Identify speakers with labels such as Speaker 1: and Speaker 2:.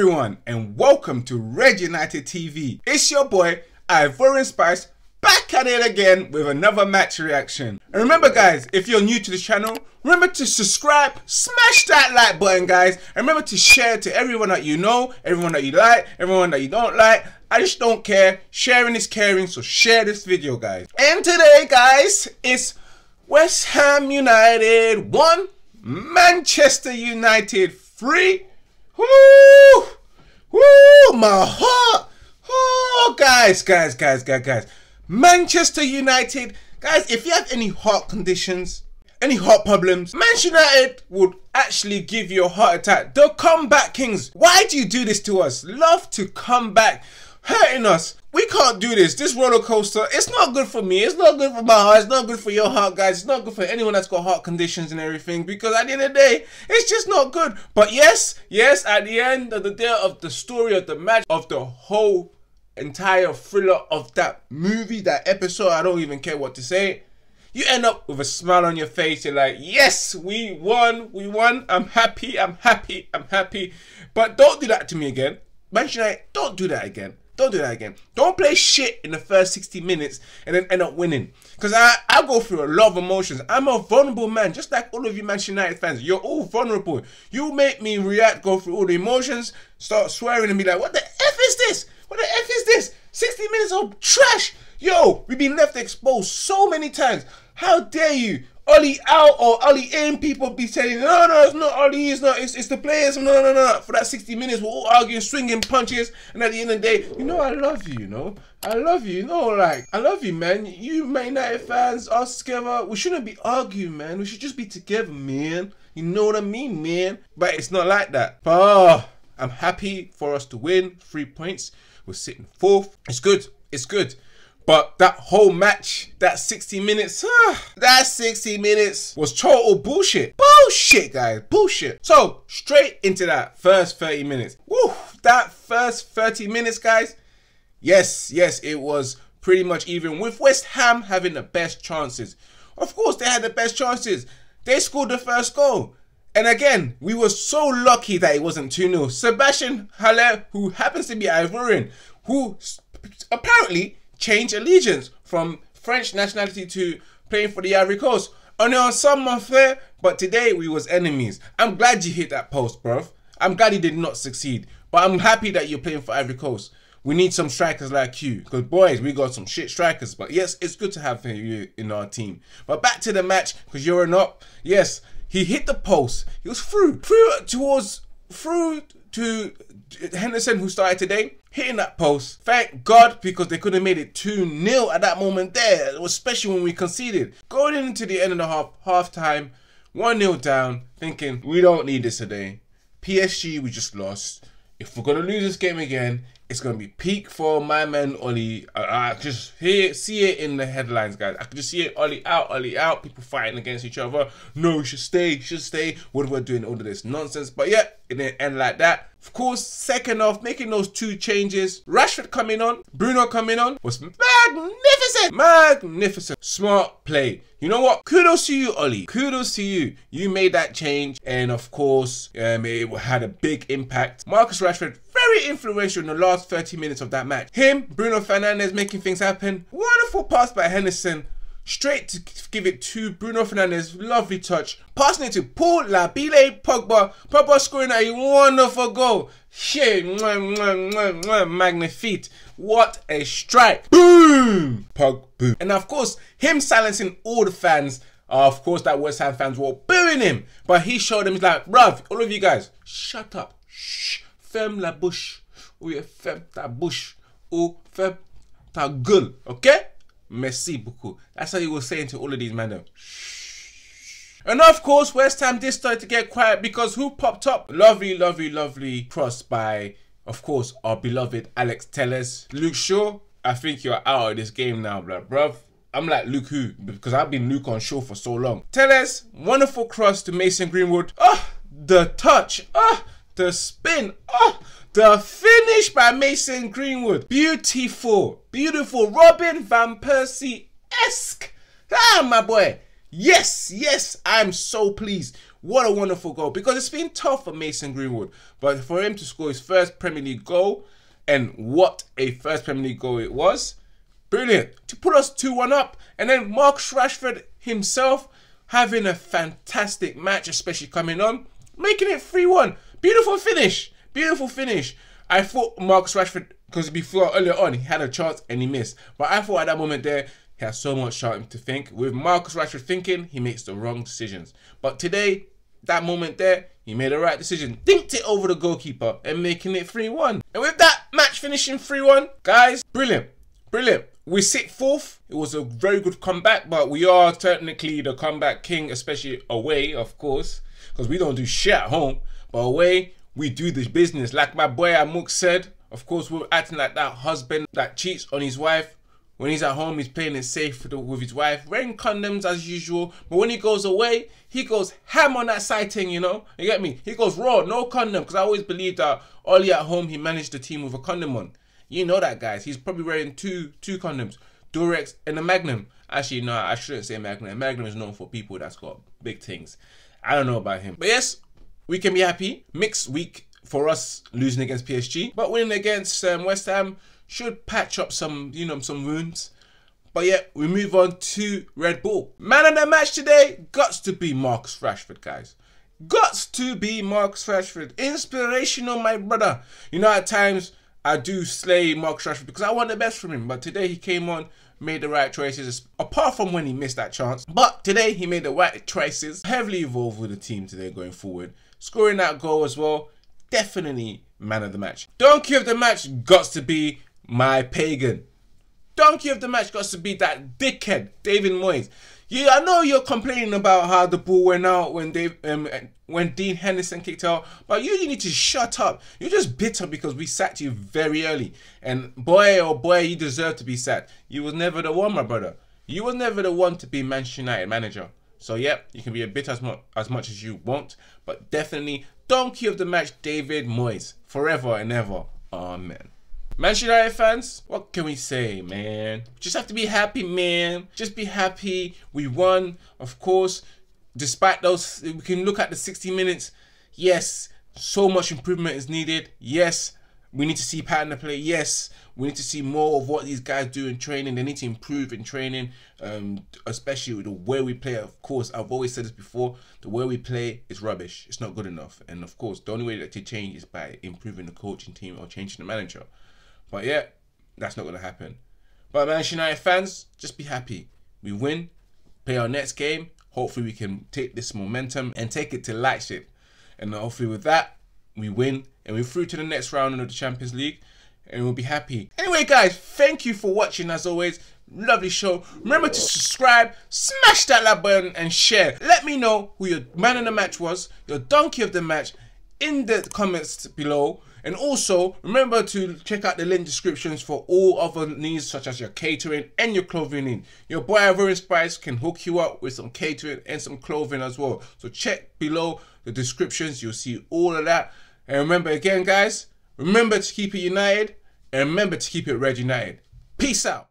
Speaker 1: everyone, and welcome to Red United TV. It's your boy, Ivorian Spice, back at it again with another match reaction. And remember guys, if you're new to the channel, remember to subscribe, smash that like button guys, and remember to share to everyone that you know, everyone that you like, everyone that you don't like, I just don't care. Sharing is caring, so share this video, guys. And today, guys, it's West Ham United 1, Manchester United 3. Woo! Woo! My heart! Oh, guys, guys, guys, guys, guys. Manchester United, guys, if you have any heart conditions, any heart problems, Manchester United would actually give you a heart attack. The comeback kings. Why do you do this to us? Love to come back hurting us. We can't do this. This roller coaster, it's not good for me. It's not good for my heart. It's not good for your heart, guys. It's not good for anyone that's got heart conditions and everything because at the end of the day, it's just not good. But yes, yes, at the end of the day of the story of the match, of the whole entire thriller of that movie, that episode, I don't even care what to say. You end up with a smile on your face. You're like, yes, we won. We won. I'm happy. I'm happy. I'm happy. But don't do that to me again. Manchester United, don't do that again. Don't do that again. Don't play shit in the first 60 minutes and then end up winning. Because I, I go through a lot of emotions. I'm a vulnerable man, just like all of you Manchester United fans. You're all vulnerable. You make me react, go through all the emotions, start swearing and be like, what the F is this? What the F is this? 60 minutes of trash. Yo, we've been left exposed so many times. How dare you? Oli out or Oli in, people be saying, no, no, it's not Oli, it's not, it's, it's the players. No, no, no, no. For that 60 minutes, we're all arguing, swinging punches. And at the end of the day, you know, I love you, you know. I love you, you know, like, I love you, man. You, Man United fans, us together, we shouldn't be arguing, man. We should just be together, man. You know what I mean, man? But it's not like that. But oh, I'm happy for us to win three points. We're sitting fourth. It's good. It's good. But that whole match, that 60 minutes, that 60 minutes was total bullshit. Bullshit, guys, bullshit. So straight into that first 30 minutes. Woo, that first 30 minutes, guys. Yes, yes, it was pretty much even with West Ham having the best chances. Of course, they had the best chances. They scored the first goal. And again, we were so lucky that it wasn't 2 0. Sebastian Haller, who happens to be Ivorian, who apparently change allegiance from French nationality to playing for the Ivory Coast. Only on some month there, but today we was enemies. I'm glad you hit that post, bruv. I'm glad he did not succeed. But I'm happy that you're playing for Ivory Coast. We need some strikers like you. Because, boys, we got some shit strikers. But, yes, it's good to have you in our team. But back to the match, because you're an up. Yes, he hit the post. He was through. Through towards... Through to Henderson, who started today hitting that post. Thank God because they could have made it 2 0 at that moment there, especially when we conceded. Going into the end of the half, half time, 1 0 down, thinking, we don't need this today. PSG, we just lost if we're gonna lose this game again, it's gonna be peak for my man Ollie. I, I just hear see it in the headlines, guys. I can just see it Ollie out, Ollie out. People fighting against each other. No, you should stay, you should stay. What we're doing, all of this nonsense. But yeah, it didn't end like that. Of course, second off, making those two changes, Rashford coming on, Bruno coming on was mad Magnificent! Magnificent. Smart play. You know what? Kudos to you, Ollie. Kudos to you. You made that change. And of course, um, it had a big impact. Marcus Rashford, very influential in the last 30 minutes of that match. Him, Bruno Fernandes making things happen. Wonderful pass by Henderson. Straight to give it to Bruno Fernandes. Lovely touch. Passing it to Paul Labile Pogba. Pogba scoring a wonderful goal. Shit. Magnifique. What a strike. Boom. Pog boom. And of course, him silencing all the fans. Uh, of course, that West Ham fans were booing him. But he showed them, he's like, bruv, all of you guys, shut up. Shh. Ferme la bouche. Oui, ferme ta bouche. Ou ferme ta gueule. Okay? Merci beaucoup. That's how he was saying to all of these men. And of course, West Ham did start to get quiet because who popped up? Lovely, lovely, lovely cross by, of course, our beloved Alex Tellers. Luke Shaw, I think you're out of this game now, bruv. bruv. I'm like Luke who? Because I've been Luke on show for so long. Tellers, wonderful cross to Mason Greenwood. Oh, the touch. Oh, the spin. Oh, the finish by Mason Greenwood. Beautiful. Beautiful. Robin Van Persie-esque. Ah, my boy. Yes, yes, I'm so pleased. What a wonderful goal. Because it's been tough for Mason Greenwood. But for him to score his first Premier League goal, and what a first Premier League goal it was. Brilliant. To put us 2-1 up. And then Mark Rashford himself having a fantastic match, especially coming on, making it 3-1. Beautiful finish. Beautiful finish. I thought Marcus Rashford, because before earlier on, he had a chance and he missed. But I thought at that moment there, he has so much time to think. With Marcus Rashford thinking, he makes the wrong decisions. But today, that moment there, he made the right decision. Dinked it over the goalkeeper and making it 3-1. And with that match finishing 3-1, guys, brilliant. Brilliant. We sit fourth. It was a very good comeback, but we are technically the comeback king, especially away, of course, because we don't do shit at home. But away, we do this business. Like my boy Amuk said, of course, we're acting like that husband that cheats on his wife. When he's at home, he's playing it safe with his wife, wearing condoms as usual. But when he goes away, he goes ham on that sighting, you know? You get me? He goes raw, no condom. Because I always believed that Ollie at home, he managed the team with a condom on. You know that, guys. He's probably wearing two two condoms, Durex and a Magnum. Actually, no, I shouldn't say Magnum. Magnum is known for people that's got big things. I don't know about him. But yes, we can be happy. Mixed week for us losing against PSG, but winning against um, West Ham should patch up some, you know, some wounds. But yeah, we move on to Red Bull. Man of the match today, guts to be Marcus Rashford, guys. Guts to be Marcus Rashford. Inspirational, my brother. You know, at times I do slay Marcus Rashford because I want the best from him. But today he came on, made the right choices, apart from when he missed that chance. But today he made the right choices. Heavily involved with the team today going forward scoring that goal as well, definitely man of the match. Donkey of the match got to be my pagan. Donkey of the match got to be that dickhead, David Moyes. Yeah, I know you're complaining about how the ball went out when Dave, um, when Dean Henderson kicked out, but you need to shut up. You're just bitter because we sacked you very early, and boy, oh boy, you deserve to be sacked. You was never the one, my brother. You was never the one to be Manchester United manager. So yep, you can be a bit as much as much as you want, but definitely donkey of the match, David Moyes, forever and ever. Amen. Manchester United fans, what can we say, man? Just have to be happy, man. Just be happy. We won, of course. Despite those, we can look at the 60 minutes. Yes, so much improvement is needed. Yes, we need to see pattern of play. Yes, we need to see more of what these guys do in training. They need to improve in training, um, especially with the way we play. Of course, I've always said this before: the way we play is rubbish. It's not good enough. And of course, the only way that to change is by improving the coaching team or changing the manager. But yeah, that's not going to happen. But Manchester United fans, just be happy. We win, play our next game. Hopefully, we can take this momentum and take it to Lightship. And hopefully, with that, we win, and we're through to the next round of the Champions League, and we'll be happy. Anyway, guys, thank you for watching as always. Lovely show. Remember to subscribe, smash that like button, and share. Let me know who your man of the match was, your donkey of the match, in the comments below. And also, remember to check out the link descriptions for all other needs such as your catering and your clothing. Your boy Ivorian Spice can hook you up with some catering and some clothing as well. So check below the descriptions, you'll see all of that. And remember again, guys, remember to keep it united and remember to keep it red united. Peace out.